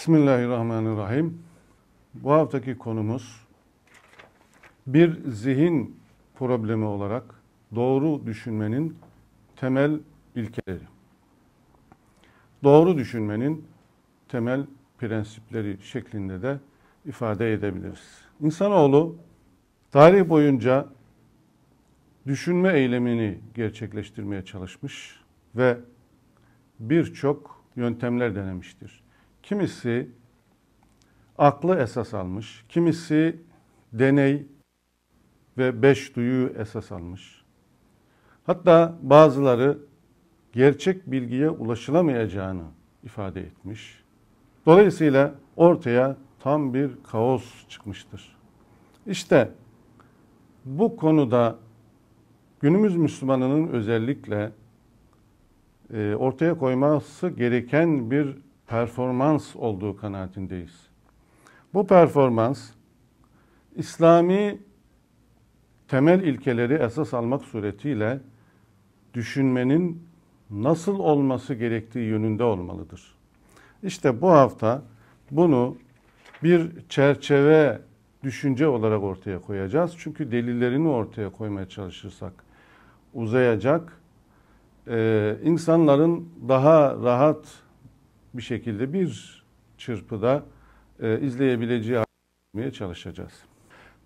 Bismillahirrahmanirrahim. Bu haftaki konumuz bir zihin problemi olarak doğru düşünmenin temel ilkeleri. Doğru düşünmenin temel prensipleri şeklinde de ifade edebiliriz. İnsanoğlu tarih boyunca düşünme eylemini gerçekleştirmeye çalışmış ve birçok yöntemler denemiştir Kimisi aklı esas almış, kimisi deney ve beş duyuyu esas almış. Hatta bazıları gerçek bilgiye ulaşılamayacağını ifade etmiş. Dolayısıyla ortaya tam bir kaos çıkmıştır. İşte bu konuda günümüz Müslümanının özellikle e, ortaya koyması gereken bir performans olduğu kanaatindeyiz. Bu performans İslami temel ilkeleri esas almak suretiyle düşünmenin nasıl olması gerektiği yönünde olmalıdır. İşte bu hafta bunu bir çerçeve düşünce olarak ortaya koyacağız. Çünkü delillerini ortaya koymaya çalışırsak uzayacak, ee, insanların daha rahat bir şekilde bir çırpıda e, izleyebileceği çalışacağız.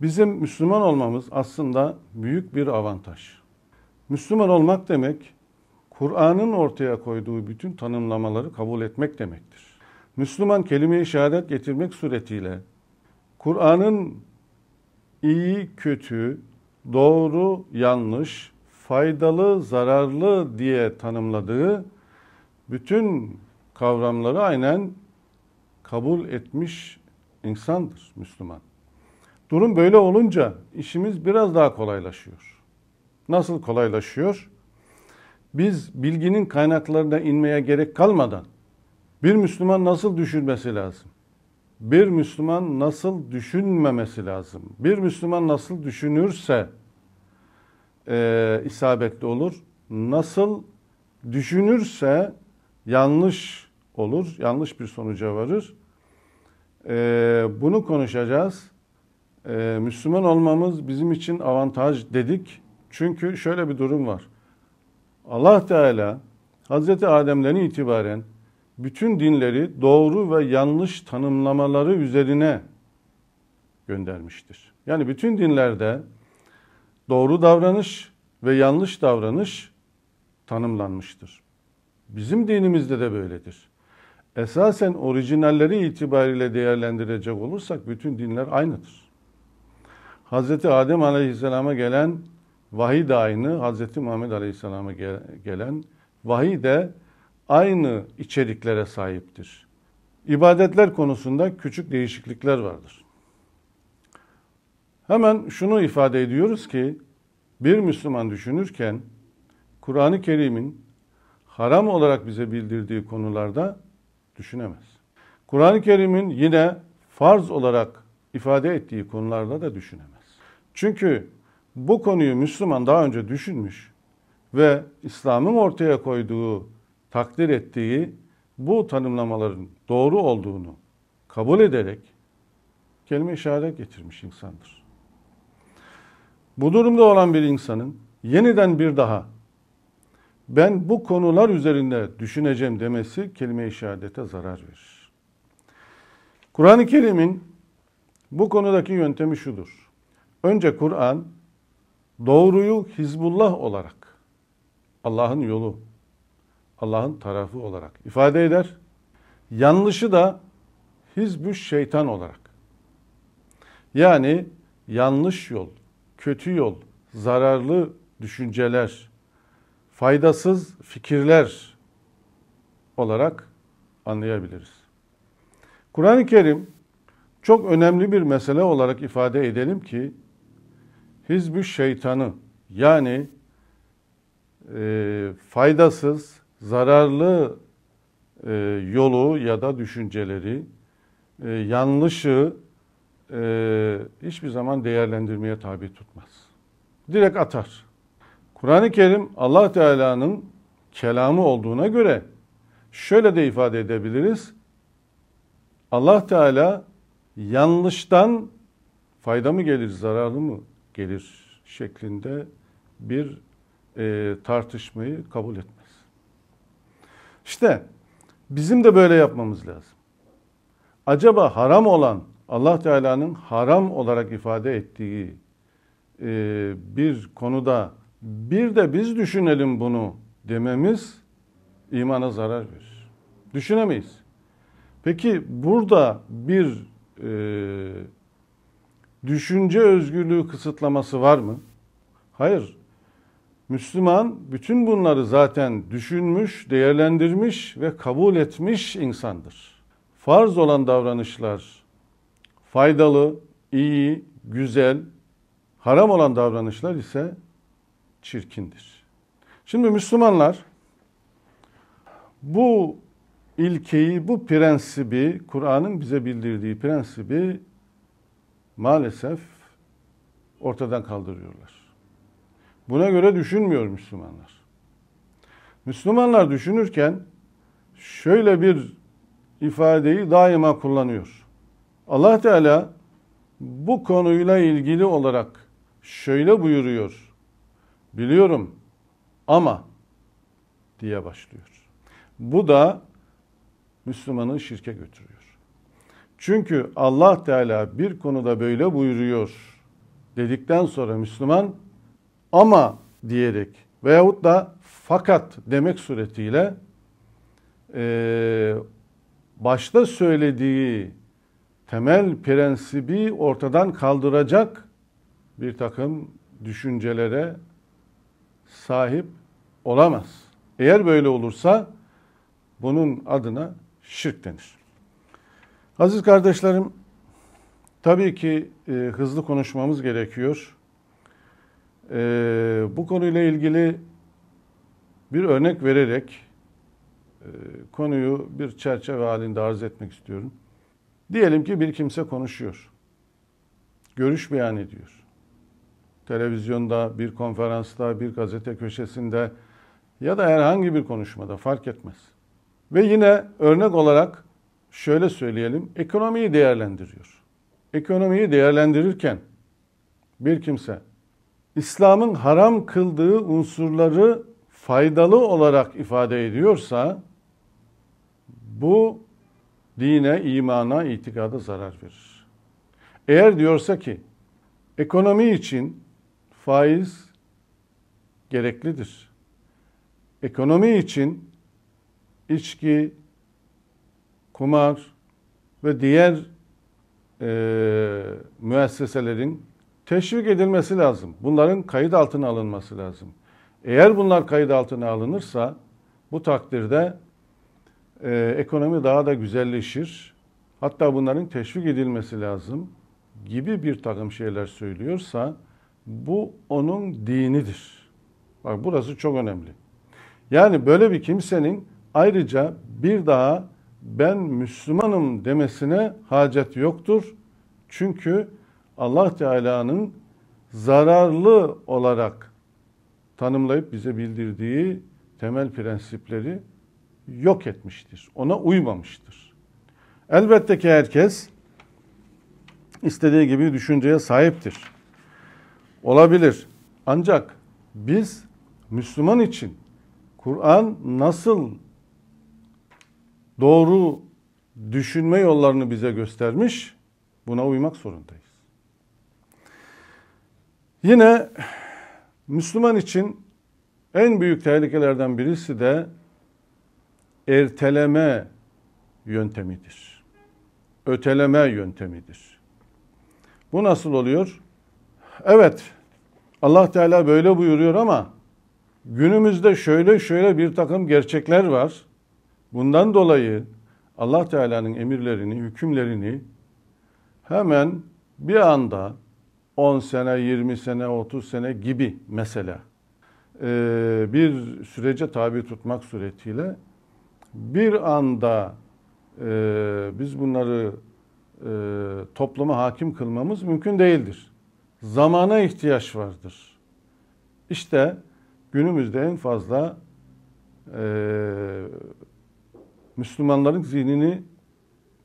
Bizim Müslüman olmamız aslında büyük bir avantaj. Müslüman olmak demek Kur'an'ın ortaya koyduğu bütün tanımlamaları kabul etmek demektir. Müslüman kelime-i şehadet getirmek suretiyle Kur'an'ın iyi, kötü, doğru, yanlış, faydalı, zararlı diye tanımladığı bütün kavramları aynen kabul etmiş insandır Müslüman. Durum böyle olunca işimiz biraz daha kolaylaşıyor. Nasıl kolaylaşıyor? Biz bilginin kaynaklarına inmeye gerek kalmadan bir Müslüman nasıl düşünmesi lazım? Bir Müslüman nasıl düşünmemesi lazım? Bir Müslüman nasıl düşünürse e, isabetli olur. Nasıl düşünürse yanlış olur, yanlış bir sonuca varır. Ee, bunu konuşacağız. Ee, Müslüman olmamız bizim için avantaj dedik. Çünkü şöyle bir durum var. Allah Teala Hazreti Adem'den itibaren bütün dinleri doğru ve yanlış tanımlamaları üzerine göndermiştir. Yani bütün dinlerde doğru davranış ve yanlış davranış tanımlanmıştır. Bizim dinimizde de böyledir esasen orijinalleri itibariyle değerlendirecek olursak bütün dinler aynıdır. Hz. Adem Aleyhisselam'a gelen vahiy de aynı, Hz. Muhammed Aleyhisselam'a gelen vahiy de aynı içeriklere sahiptir. İbadetler konusunda küçük değişiklikler vardır. Hemen şunu ifade ediyoruz ki bir Müslüman düşünürken Kur'an-ı Kerim'in haram olarak bize bildirdiği konularda Düşünemez. Kur'an-ı Kerim'in yine farz olarak ifade ettiği konularda da düşünemez. Çünkü bu konuyu Müslüman daha önce düşünmüş ve İslam'ın ortaya koyduğu, takdir ettiği bu tanımlamaların doğru olduğunu kabul ederek kelime işaret getirmiş insandır. Bu durumda olan bir insanın yeniden bir daha ben bu konular üzerinde düşüneceğim demesi kelime-i şehadete zarar verir. Kur'an-ı Kerim'in bu konudaki yöntemi şudur. Önce Kur'an doğruyu Hizbullah olarak Allah'ın yolu, Allah'ın tarafı olarak ifade eder. Yanlışı da Hizbü şeytan olarak. Yani yanlış yol, kötü yol, zararlı düşünceler, faydasız fikirler olarak anlayabiliriz. Kur'an-ı Kerim çok önemli bir mesele olarak ifade edelim ki hizbü şeytanı yani e, faydasız, zararlı e, yolu ya da düşünceleri, e, yanlışı e, hiçbir zaman değerlendirmeye tabi tutmaz. Direkt atar. Kur'an-ı Kerim Allah Teala'nın kelamı olduğuna göre şöyle de ifade edebiliriz. Allah Teala yanlıştan fayda mı gelir, zararlı mı gelir şeklinde bir e, tartışmayı kabul etmez. İşte bizim de böyle yapmamız lazım. Acaba haram olan Allah Teala'nın haram olarak ifade ettiği e, bir konuda bir de biz düşünelim bunu dememiz imana zarar verir. Düşünemeyiz. Peki burada bir e, düşünce özgürlüğü kısıtlaması var mı? Hayır. Müslüman bütün bunları zaten düşünmüş, değerlendirmiş ve kabul etmiş insandır. Farz olan davranışlar faydalı, iyi, güzel, haram olan davranışlar ise çirkindir. Şimdi Müslümanlar bu ilkeyi, bu prensibi, Kur'an'ın bize bildirdiği prensibi maalesef ortadan kaldırıyorlar. Buna göre düşünmüyor Müslümanlar. Müslümanlar düşünürken şöyle bir ifadeyi daima kullanıyor. Allah Teala bu konuyla ilgili olarak şöyle buyuruyor Biliyorum ama diye başlıyor. Bu da Müslümanı şirke götürüyor. Çünkü Allah Teala bir konuda böyle buyuruyor dedikten sonra Müslüman ama diyerek veyahut da fakat demek suretiyle e, başta söylediği temel prensibi ortadan kaldıracak bir takım düşüncelere sahip olamaz. Eğer böyle olursa bunun adına şirk denir. Aziz kardeşlerim, tabii ki e, hızlı konuşmamız gerekiyor. E, bu konuyla ilgili bir örnek vererek e, konuyu bir çerçeve halinde arz etmek istiyorum. Diyelim ki bir kimse konuşuyor. Görüş beyan ediyor televizyonda, bir konferansta, bir gazete köşesinde ya da herhangi bir konuşmada fark etmez. Ve yine örnek olarak şöyle söyleyelim, ekonomiyi değerlendiriyor. Ekonomiyi değerlendirirken bir kimse İslam'ın haram kıldığı unsurları faydalı olarak ifade ediyorsa bu dine, imana, itikada zarar verir. Eğer diyorsa ki ekonomi için faiz gereklidir. Ekonomi için içki, kumar ve diğer e, müesseselerin teşvik edilmesi lazım. Bunların kayıt altına alınması lazım. Eğer bunlar kayıt altına alınırsa bu takdirde e, ekonomi daha da güzelleşir. Hatta bunların teşvik edilmesi lazım gibi bir takım şeyler söylüyorsa bu onun dinidir. Bak burası çok önemli. Yani böyle bir kimsenin ayrıca bir daha ben Müslümanım demesine hacet yoktur. Çünkü Allah Teala'nın zararlı olarak tanımlayıp bize bildirdiği temel prensipleri yok etmiştir. Ona uymamıştır. Elbette ki herkes istediği gibi düşünceye sahiptir olabilir. Ancak biz Müslüman için Kur'an nasıl doğru düşünme yollarını bize göstermiş buna uymak zorundayız. Yine Müslüman için en büyük tehlikelerden birisi de erteleme yöntemidir. Öteleme yöntemidir. Bu nasıl oluyor? Evet Allah Teala böyle buyuruyor ama günümüzde şöyle şöyle bir takım gerçekler var. Bundan dolayı Allah Teala'nın emirlerini, hükümlerini hemen bir anda 10 sene, 20 sene, 30 sene gibi mesela e, bir sürece tabi tutmak suretiyle bir anda e, biz bunları e, topluma hakim kılmamız mümkün değildir zamana ihtiyaç vardır. İşte günümüzde en fazla e, Müslümanların zihnini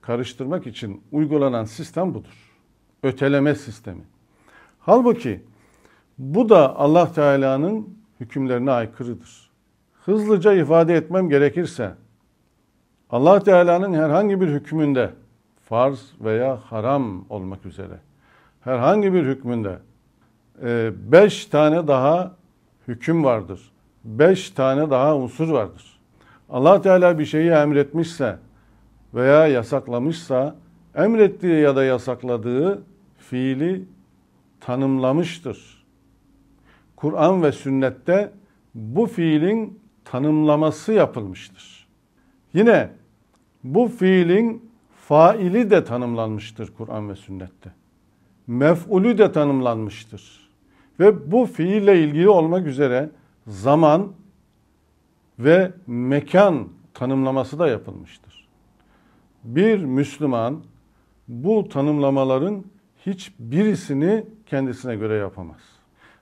karıştırmak için uygulanan sistem budur. Öteleme sistemi. Halbuki bu da Allah Teala'nın hükümlerine aykırıdır. Hızlıca ifade etmem gerekirse Allah Teala'nın herhangi bir hükmünde farz veya haram olmak üzere herhangi bir hükmünde e, beş tane daha hüküm vardır. Beş tane daha unsur vardır. allah Teala bir şeyi emretmişse veya yasaklamışsa emrettiği ya da yasakladığı fiili tanımlamıştır. Kur'an ve sünnette bu fiilin tanımlaması yapılmıştır. Yine bu fiilin faili de tanımlanmıştır Kur'an ve sünnette mef'ulü de tanımlanmıştır. Ve bu fiille ilgili olmak üzere zaman ve mekan tanımlaması da yapılmıştır. Bir Müslüman bu tanımlamaların hiçbirisini kendisine göre yapamaz.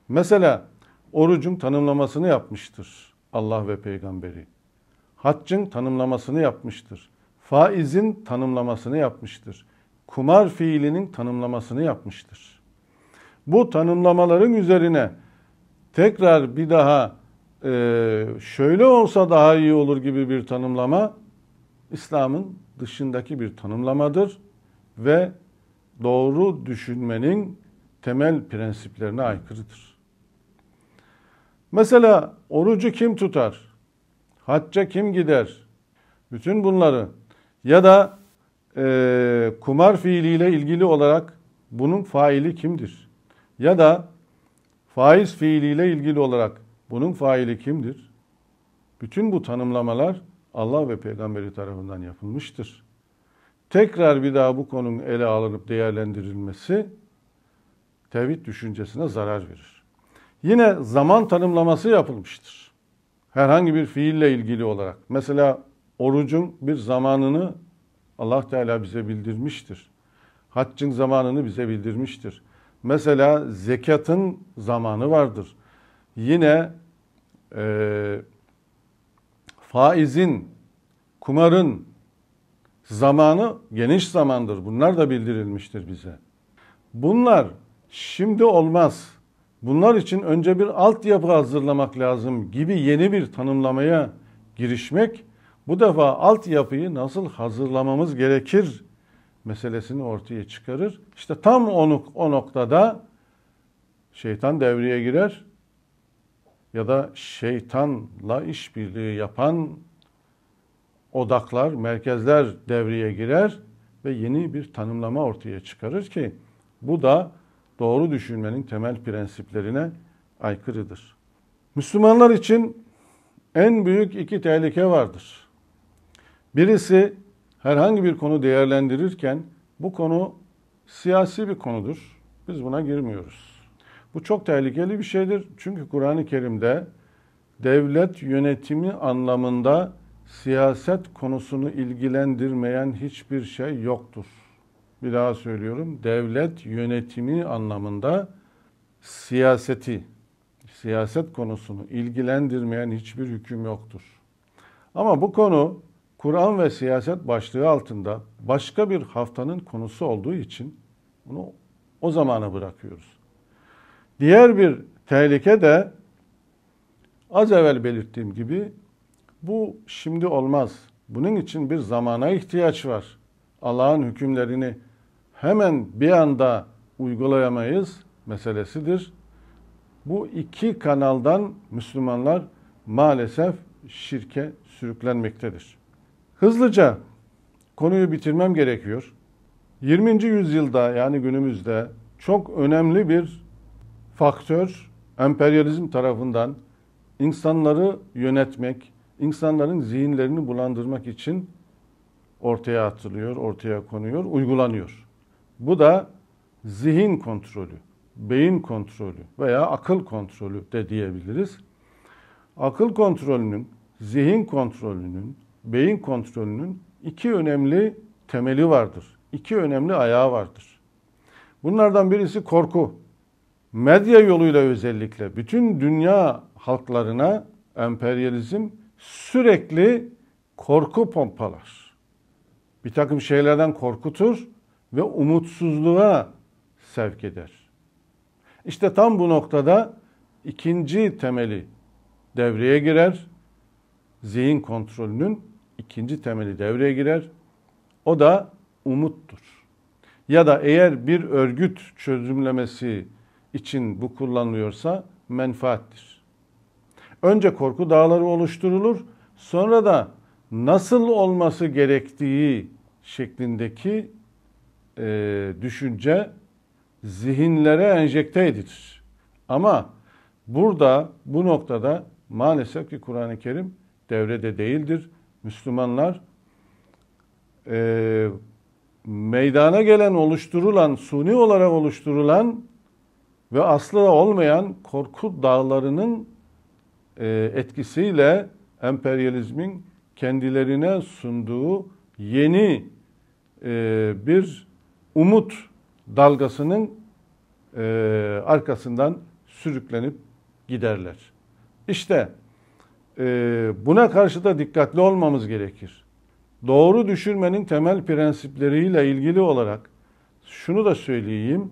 Mesela orucun tanımlamasını yapmıştır Allah ve peygamberi. Haccın tanımlamasını yapmıştır. Faizin tanımlamasını yapmıştır kumar fiilinin tanımlamasını yapmıştır. Bu tanımlamaların üzerine tekrar bir daha e, şöyle olsa daha iyi olur gibi bir tanımlama İslam'ın dışındaki bir tanımlamadır ve doğru düşünmenin temel prensiplerine aykırıdır. Mesela orucu kim tutar? Hacca kim gider? Bütün bunları ya da e, kumar fiiliyle ilgili olarak bunun faili kimdir? Ya da faiz fiiliyle ilgili olarak bunun faili kimdir? Bütün bu tanımlamalar Allah ve peygamberi tarafından yapılmıştır. Tekrar bir daha bu konunun ele alınıp değerlendirilmesi tevhid düşüncesine zarar verir. Yine zaman tanımlaması yapılmıştır. Herhangi bir fiille ilgili olarak. Mesela orucun bir zamanını Allah Teala bize bildirmiştir. Haccın zamanını bize bildirmiştir. Mesela zekatın zamanı vardır. Yine e, faizin, kumarın zamanı geniş zamandır. Bunlar da bildirilmiştir bize. Bunlar şimdi olmaz. Bunlar için önce bir altyapı hazırlamak lazım gibi yeni bir tanımlamaya girişmek bu defa altyapıyı nasıl hazırlamamız gerekir meselesini ortaya çıkarır. İşte tam onu, o noktada şeytan devreye girer ya da şeytanla işbirliği yapan odaklar, merkezler devreye girer ve yeni bir tanımlama ortaya çıkarır ki bu da doğru düşünmenin temel prensiplerine aykırıdır. Müslümanlar için en büyük iki tehlike vardır. Birisi herhangi bir konu değerlendirirken bu konu siyasi bir konudur. Biz buna girmiyoruz. Bu çok tehlikeli bir şeydir. Çünkü Kur'an-ı Kerim'de devlet yönetimi anlamında siyaset konusunu ilgilendirmeyen hiçbir şey yoktur. Bir daha söylüyorum. Devlet yönetimi anlamında siyaseti, siyaset konusunu ilgilendirmeyen hiçbir hüküm yoktur. Ama bu konu Kur'an ve siyaset başlığı altında başka bir haftanın konusu olduğu için bunu o zamana bırakıyoruz. Diğer bir tehlike de az evvel belirttiğim gibi bu şimdi olmaz. Bunun için bir zamana ihtiyaç var. Allah'ın hükümlerini hemen bir anda uygulayamayız meselesidir. Bu iki kanaldan Müslümanlar maalesef şirke sürüklenmektedir. Hızlıca konuyu bitirmem gerekiyor. 20. yüzyılda yani günümüzde çok önemli bir faktör emperyalizm tarafından insanları yönetmek, insanların zihinlerini bulandırmak için ortaya atılıyor, ortaya konuyor, uygulanıyor. Bu da zihin kontrolü, beyin kontrolü veya akıl kontrolü de diyebiliriz. Akıl kontrolünün, zihin kontrolünün beyin kontrolünün iki önemli temeli vardır. İki önemli ayağı vardır. Bunlardan birisi korku. Medya yoluyla özellikle bütün dünya halklarına emperyalizm sürekli korku pompalar. Bir takım şeylerden korkutur ve umutsuzluğa sevk eder. İşte tam bu noktada ikinci temeli devreye girer. Zihin kontrolünün ikinci temeli devreye girer. O da umuttur. Ya da eğer bir örgüt çözümlemesi için bu kullanılıyorsa menfaattir. Önce korku dağları oluşturulur, sonra da nasıl olması gerektiği şeklindeki e, düşünce zihinlere enjekte edilir. Ama burada bu noktada maalesef ki Kur'an-ı Kerim devrede değildir. Müslümanlar e, meydana gelen oluşturulan, suni olarak oluşturulan ve aslı olmayan korku dağlarının e, etkisiyle emperyalizmin kendilerine sunduğu yeni e, bir umut dalgasının e, arkasından sürüklenip giderler. İşte bu ee, buna karşı da dikkatli olmamız gerekir. Doğru düşürmenin temel prensipleriyle ilgili olarak şunu da söyleyeyim.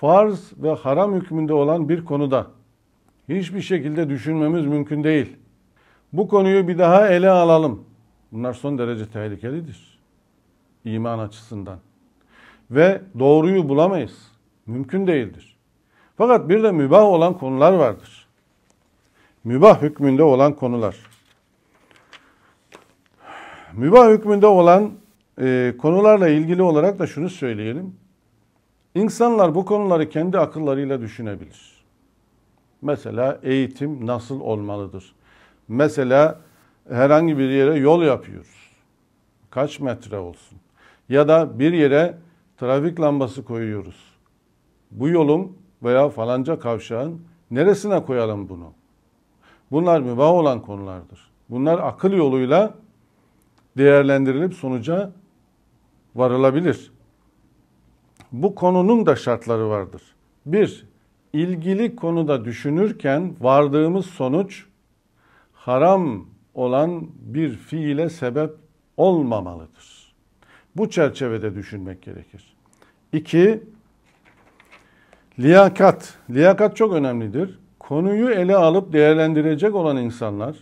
Farz ve haram hükmünde olan bir konuda hiçbir şekilde düşünmemiz mümkün değil. Bu konuyu bir daha ele alalım. Bunlar son derece tehlikelidir. iman açısından. Ve doğruyu bulamayız. Mümkün değildir. Fakat bir de mübah olan konular vardır mübah hükmünde olan konular. Mübah hükmünde olan e, konularla ilgili olarak da şunu söyleyelim. İnsanlar bu konuları kendi akıllarıyla düşünebilir. Mesela eğitim nasıl olmalıdır? Mesela herhangi bir yere yol yapıyoruz. Kaç metre olsun? Ya da bir yere trafik lambası koyuyoruz. Bu yolun veya falanca kavşağın neresine koyalım bunu? Bunlar mübah olan konulardır. Bunlar akıl yoluyla değerlendirilip sonuca varılabilir. Bu konunun da şartları vardır. Bir, ilgili konuda düşünürken vardığımız sonuç haram olan bir fiile sebep olmamalıdır. Bu çerçevede düşünmek gerekir. İki, liyakat. Liyakat çok önemlidir konuyu ele alıp değerlendirecek olan insanlar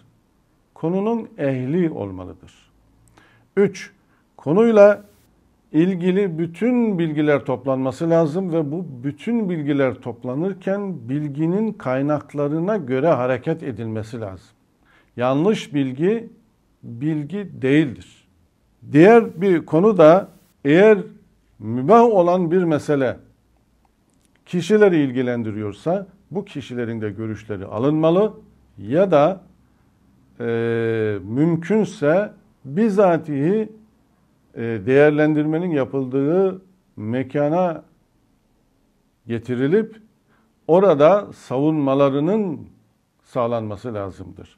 konunun ehli olmalıdır. 3. Konuyla ilgili bütün bilgiler toplanması lazım ve bu bütün bilgiler toplanırken bilginin kaynaklarına göre hareket edilmesi lazım. Yanlış bilgi bilgi değildir. Diğer bir konu da eğer mübah olan bir mesele kişileri ilgilendiriyorsa bu kişilerin de görüşleri alınmalı ya da e, mümkünse bizatihi e, değerlendirmenin yapıldığı mekana getirilip orada savunmalarının sağlanması lazımdır.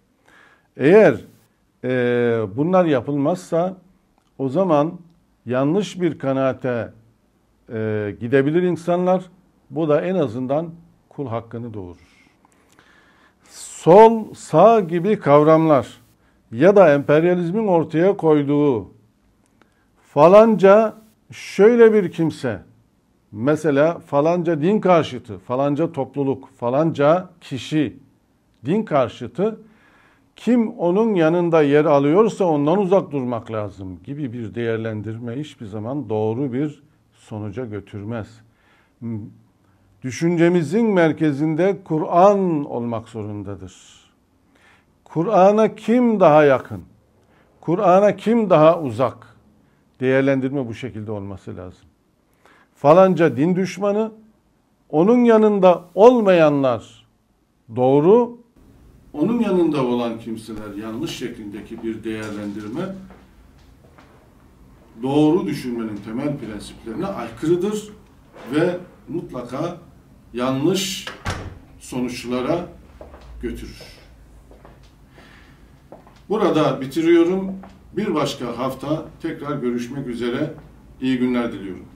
Eğer e, bunlar yapılmazsa o zaman yanlış bir kanaate e, gidebilir insanlar. Bu da en azından kul hakkını doğurur. Sol, sağ gibi kavramlar ya da emperyalizmin ortaya koyduğu falanca şöyle bir kimse mesela falanca din karşıtı, falanca topluluk, falanca kişi din karşıtı kim onun yanında yer alıyorsa ondan uzak durmak lazım gibi bir değerlendirme hiçbir zaman doğru bir sonuca götürmez düşüncemizin merkezinde Kur'an olmak zorundadır. Kur'an'a kim daha yakın? Kur'an'a kim daha uzak? Değerlendirme bu şekilde olması lazım. Falanca din düşmanı, onun yanında olmayanlar doğru, onun yanında olan kimseler yanlış şeklindeki bir değerlendirme doğru düşünmenin temel prensiplerine aykırıdır ve mutlaka yanlış sonuçlara götürür. Burada bitiriyorum. Bir başka hafta tekrar görüşmek üzere. İyi günler diliyorum.